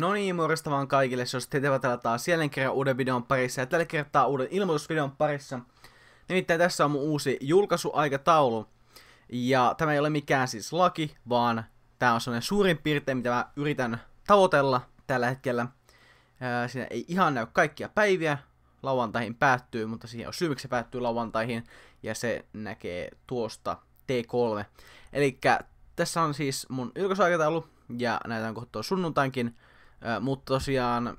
No niin, morjesta vaan kaikille, se on sitten täällä taas jälleen kerran uuden videon parissa ja tällä kertaa uuden ilmoitusvideon parissa. Nimittäin tässä on mun uusi julkaisuaikataulu. Ja tämä ei ole mikään siis laki, vaan tämä on sellainen suurin piirtein, mitä mä yritän tavoitella tällä hetkellä. Ää, siinä ei ihan näy kaikkia päiviä, lauantaihin päättyy, mutta siihen on syy, miksi se päättyy lauantaihin, ja se näkee tuosta T3. Eli tässä on siis mun julkaisuaikataulu, ja näitä on kohta sunnuntainkin. Mutta tosiaan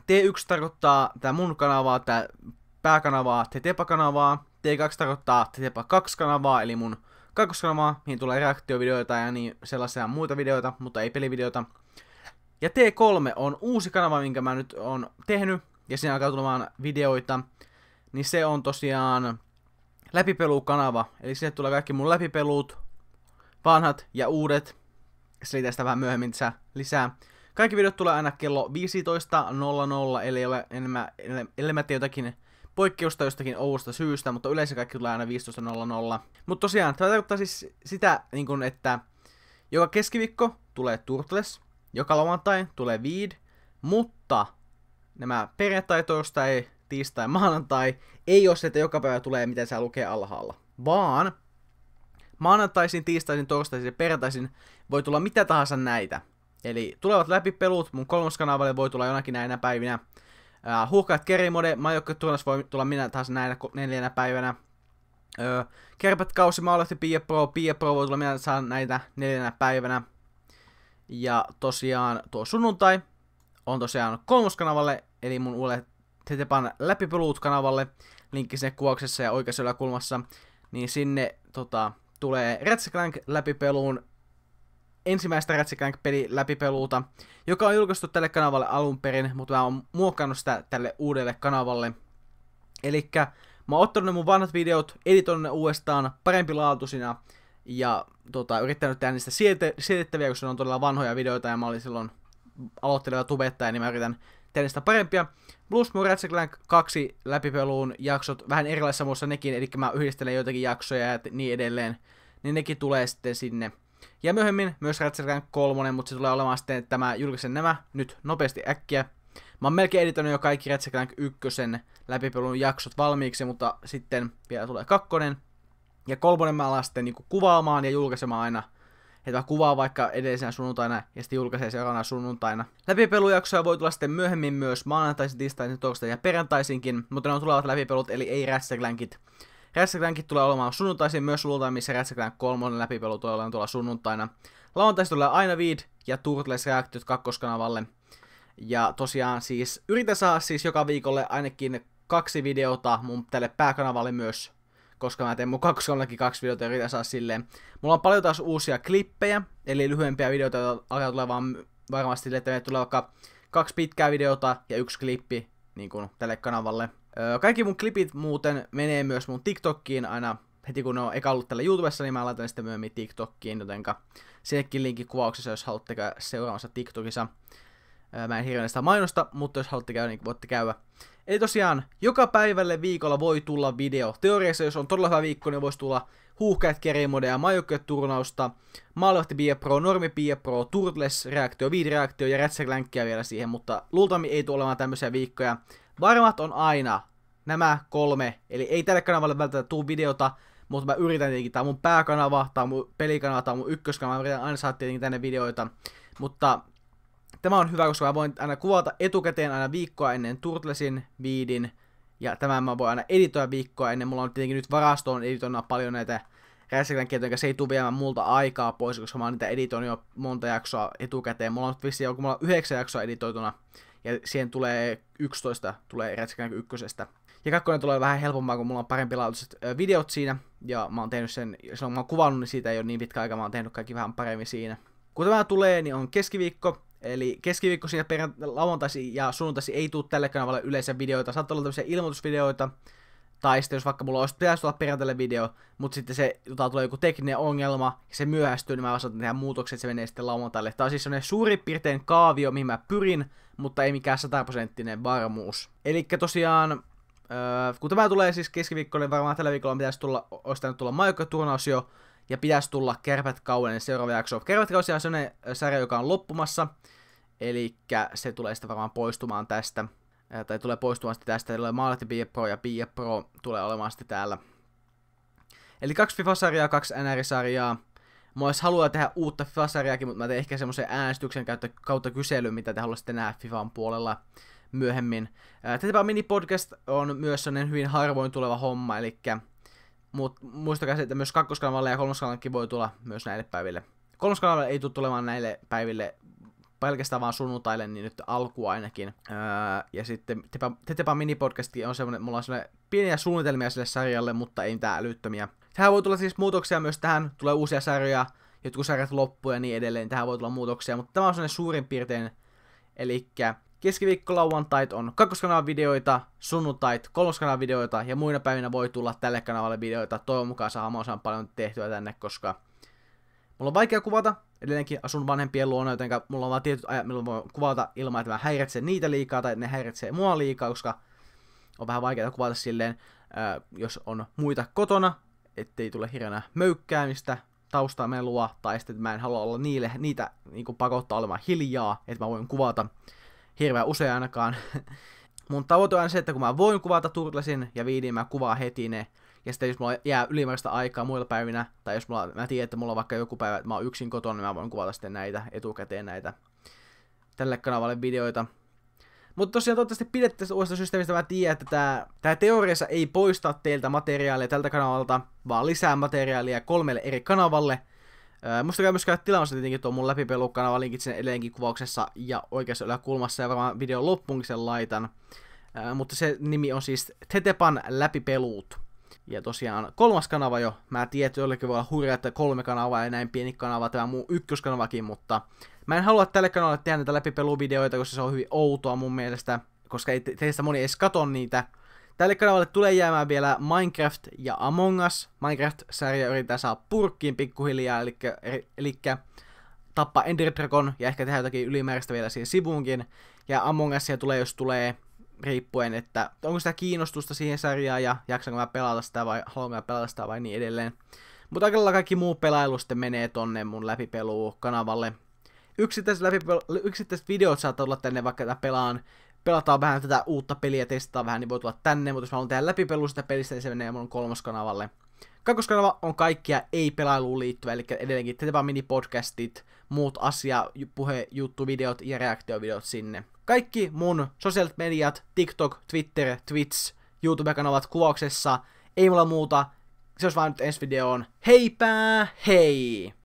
T1 tarkoittaa tää mun kanavaa, tää pääkanavaa, TTEPA-kanavaa. T2 tarkoittaa TTEPA2-kanavaa, eli mun kakkoskanavaa, mihin tulee reaktiovideoita ja niin sellaisia muita videoita, mutta ei pelivideoita. Ja T3 on uusi kanava, minkä mä nyt on tehnyt, ja siinä alkaa tulemaan videoita. Niin se on tosiaan läpipelukanava, eli sinne tulee kaikki mun läpipelut, vanhat ja uudet. Selitän sitä vähän myöhemmin lisää. Kaikki videot tulee aina kello 15.00, eli ole enemmän, enemmän jotakin poikkeusta jostakin ouusta syystä, mutta yleensä kaikki tulee aina 15.00. Mutta tosiaan, tämä tarkoittaa siis sitä, niin kun, että joka keskiviikko tulee Turtles, joka lauantai tulee Viid, mutta nämä perjantai, torstai, tiistai, maanantai ei ole se, että joka päivä tulee, miten sä lukee alhaalla, vaan maanantaisin, tiistaisin, torstaisin ja perjantaisin voi tulla mitä tahansa näitä. Eli tulevat läpi pelut mun kolmoskanavalle voi tulla jonakin näinä päivinä. Uh, äh, huuhkaat kerimode, majokka turnas voi tulla minä taas näinä neljänä päivänä. Öö, äh, kerpät kausi aloitin Pia Pro, Pia Pro voi tulla minä saa näitä neljänä päivänä. Ja tosiaan tuo sunnuntai on tosiaan kolmoskanavalle, eli mun uudelle Tetepan läpipeluut kanavalle, linkki sinne kuvauksessa ja oikeassa yläkulmassa, niin sinne tota, tulee Retsiklank läpipeluun ensimmäistä Ratchet-peli läpipeluuta, joka on julkaistu tälle kanavalle alun perin, mutta mä oon muokannut sitä tälle uudelle kanavalle. eli mä oon ottanut ne mun vanhat videot, editoin ne uudestaan parempi laatusina ja tota, yrittänyt tehdä niistä siete- sietettäviä, koska ne on todella vanhoja videoita ja mä olin silloin aloitteleva tubettaja, niin mä yritän tehdä niistä parempia. Plus mun Ratchet Clank 2 läpipeluun jaksot vähän erilaisessa muussa nekin, eli mä yhdistelen joitakin jaksoja ja niin edelleen, niin nekin tulee sitten sinne ja myöhemmin myös Ratchet Clank 3, mutta se tulee olemaan sitten tämä, julkisen nämä nyt nopeasti äkkiä. Mä oon melkein editoinut jo kaikki Ratchet Clank 1 läpipelun jaksot valmiiksi, mutta sitten vielä tulee kakkonen. Ja kolmonen mä alan sitten niinku kuvaamaan ja julkaisemaan aina. Että kuvaa vaikka edellisenä sunnuntaina ja sitten julkaisee seuraavana sunnuntaina. Läpipelujaksoja voi tulla sitten myöhemmin myös maanantaisin, tiistaisin, torstaisin ja perjantaisinkin, mutta ne on tulevat läpipelut eli ei rässäklänkit. Ratchet tulee olemaan sunnuntaisin myös luultaan, missä Ratchet kolmonen läpipelu tulee olemaan tuolla sunnuntaina. Lauantaista tulee aina Viid ja Turtles Reactit kakkoskanavalle. Ja tosiaan siis yritän saada siis joka viikolle ainakin kaksi videota mun tälle pääkanavalle myös, koska mä teen mun kakkoskanavallekin kaksi videota ja yritän saada silleen. Mulla on paljon taas uusia klippejä, eli lyhyempiä videoita, joita alkaa tulemaan varmasti että tulee vaikka kaksi pitkää videota ja yksi klippi niin kuin tälle kanavalle. Kaikki mun klipit muuten menee myös mun TikTokkiin aina heti kun ne on eka ollut täällä YouTubessa, niin mä laitan sitten myöhemmin TikTokkiin, jotenka sinnekin linkin kuvauksessa, jos haluatte käydä seuraamassa TikTokissa. Mä en hirveän sitä mainosta, mutta jos haluatte käydä, niin voitte käydä. Eli tosiaan, joka päivälle viikolla voi tulla video. Teoriassa, jos on todella hyvä viikko, niin voisi tulla huuhkäät kerimodeja, turnausta, maalahti Pro, normi Pro, Turtles reaktio, viid reaktio ja rätsälänkkiä vielä siihen, mutta luultavasti ei tule olemaan tämmöisiä viikkoja. Varmat on aina nämä kolme, eli ei tälle kanavalle välttämättä tule videota, mutta mä yritän tietenkin, tää on mun pääkanava, tää on mun pelikanava, tää on mun ykköskanava, mä yritän aina saada tietenkin tänne videoita, mutta tämä on hyvä, koska mä voin aina kuvata etukäteen aina viikkoa ennen Turtlesin viidin, ja tämän mä voin aina editoida viikkoa ennen. Mulla on tietenkin nyt varastoon editoina paljon näitä rässäkän kieltä, se ei tule viemään multa aikaa pois, koska mä oon niitä editoin jo monta jaksoa etukäteen. Mulla on vissiin joku, mulla on yhdeksän jaksoa editoituna, ja siihen tulee 11, tulee rätsikän ykkösestä. Ja kakkonen tulee vähän helpompaa, kun mulla on parempi laatuiset videot siinä, ja mä oon tehnyt sen, silloin kun mä oon kuvannut, niin siitä ei ole niin pitkä aika, mä oon tehnyt kaikki vähän paremmin siinä. Kun tämä tulee, niin on keskiviikko, Eli keskiviikkoisin ja perjant- lauantaisin ja sunnuntaisin ei tule tälle kanavalle yleensä videoita. Saattaa olla tämmöisiä ilmoitusvideoita, tai sitten jos vaikka mulla olisi, pitäisi tulla perjantaille video, mutta sitten se, jota tulee joku tekninen ongelma, ja se myöhästyy, niin mä osaan tehdä muutokset, se menee sitten lauantaille. Tämä on siis semmoinen suurin piirtein kaavio, mihin mä pyrin, mutta ei mikään sataprosenttinen varmuus. Eli tosiaan, äh, kun tämä tulee siis keskiviikkoon, niin varmaan tällä viikolla pitäisi tulla, olisi tulla majoikkaturnaus jo, ja pitäisi tulla kauden seuraava jakso. Kärpätkausi on sellainen sarja, joka on loppumassa, eli se tulee sitten varmaan poistumaan tästä, tai tulee poistumaan sitten tästä, eli Maalati ja Pro ja Bia Pro tulee olemaan sitten täällä. Eli kaksi FIFA-sarjaa, kaksi NR-sarjaa. Mä olisi haluaa tehdä uutta FIFA-sarjaakin, mutta mä teen ehkä semmoisen äänestyksen kautta kyselyn, mitä te haluaisitte nähdä FIFAn puolella myöhemmin. Tätäpä mini podcast on myös sellainen hyvin harvoin tuleva homma, eli mutta muistakaa se, että myös kakkoskanavalle ja kolmoskanavallekin voi tulla myös näille päiville. Kolmoskanavalle ei tule tulemaan näille päiville pelkästään vaan sunnuntaille, niin nyt alku ainakin. Öö, ja sitten Tepa, mini minipodcastkin on semmonen, mulla on semmonen pieniä suunnitelmia sille sarjalle, mutta ei mitään älyttömiä. Tähän voi tulla siis muutoksia myös tähän, tulee uusia sarjoja, jotkut sarjat loppuja ja niin edelleen, niin tähän voi tulla muutoksia, mutta tämä on semmonen suurin piirtein, eli lauantait on kakkoskanavan videoita, sunnuntait kolmoskanavan videoita ja muina päivinä voi tulla tälle kanavalle videoita. Toivon mukaan saa paljon tehtyä tänne, koska mulla on vaikea kuvata, edelleenkin asun vanhempien luona, joten mulla on vaan tietyt ajat, milloin voi kuvata ilman, että mä häiritsen niitä liikaa tai ne häiritsee mua liikaa, koska on vähän vaikeaa kuvata silleen, jos on muita kotona, ettei tule hirveänä möykkäämistä, taustamelua melua, tai sitten mä en halua olla niille, niitä niin pakottaa olemaan hiljaa, että mä voin kuvata hirveän usein ainakaan. Mun tavoite on se, että kun mä voin kuvata turtlesin ja viidin, mä kuvaan heti ne. Ja sitten jos mulla jää ylimääräistä aikaa muilla päivinä, tai jos mulla, mä tiedän, että mulla on vaikka joku päivä, että mä oon yksin kotona, niin mä voin kuvata sitten näitä etukäteen näitä tälle kanavalle videoita. Mutta tosiaan toivottavasti pidätte tästä uudesta systeemistä. Mä tiedän, että tää, tää teoriassa ei poista teiltä materiaalia tältä kanavalta, vaan lisää materiaalia kolmelle eri kanavalle – Musta käy myös käydä tilaamassa tietenkin tuo mun läpipelukkanava linkit sinne edelleenkin kuvauksessa ja oikeassa yläkulmassa ja varmaan videon loppuunkin sen laitan. Ää, mutta se nimi on siis Tetepan läpipeluut. Ja tosiaan kolmas kanava jo, mä tiedän, että jollekin voi olla hurjaa, että kolme kanavaa ja näin pieni kanava, tämä mun ykköskanavakin, mutta mä en halua tälle kanavalle tehdä näitä läpipeluvideoita, koska se on hyvin outoa mun mielestä, koska ei teistä moni edes katon niitä, Tälle kanavalle tulee jäämään vielä Minecraft ja Among Us. Minecraft-sarja yritetään saa purkkiin pikkuhiljaa, eli, eli tappa Ender Dragon ja ehkä tehdä jotakin ylimääräistä vielä siihen sivuunkin. Ja Among Usia tulee, jos tulee, riippuen, että onko sitä kiinnostusta siihen sarjaan ja jaksanko mä pelata sitä vai haluanko mä pelata sitä vai niin edelleen. Mutta aika kaikki muu pelailu sitten menee tonne mun läpipeluu kanavalle. Yksittäiset, läpipelu yksittäiset videot saattaa olla tänne, vaikka tätä pelaan pelataan vähän tätä uutta peliä, testataan vähän, niin voi tulla tänne, mutta jos mä haluan tehdä läpipelu sitä pelistä, niin se menee mun kolmoskanavalle. Kakkoskanava on kaikkia ei-pelailuun liittyvä, eli edelleenkin teetepä minipodcastit, muut asia, puhe, juttu, videot ja reaktiovideot sinne. Kaikki mun sosiaaliset mediat, TikTok, Twitter, Twitch, YouTube-kanavat kuvauksessa. Ei mulla muuta, se olisi vaan nyt ensi videoon. Heipää, hei!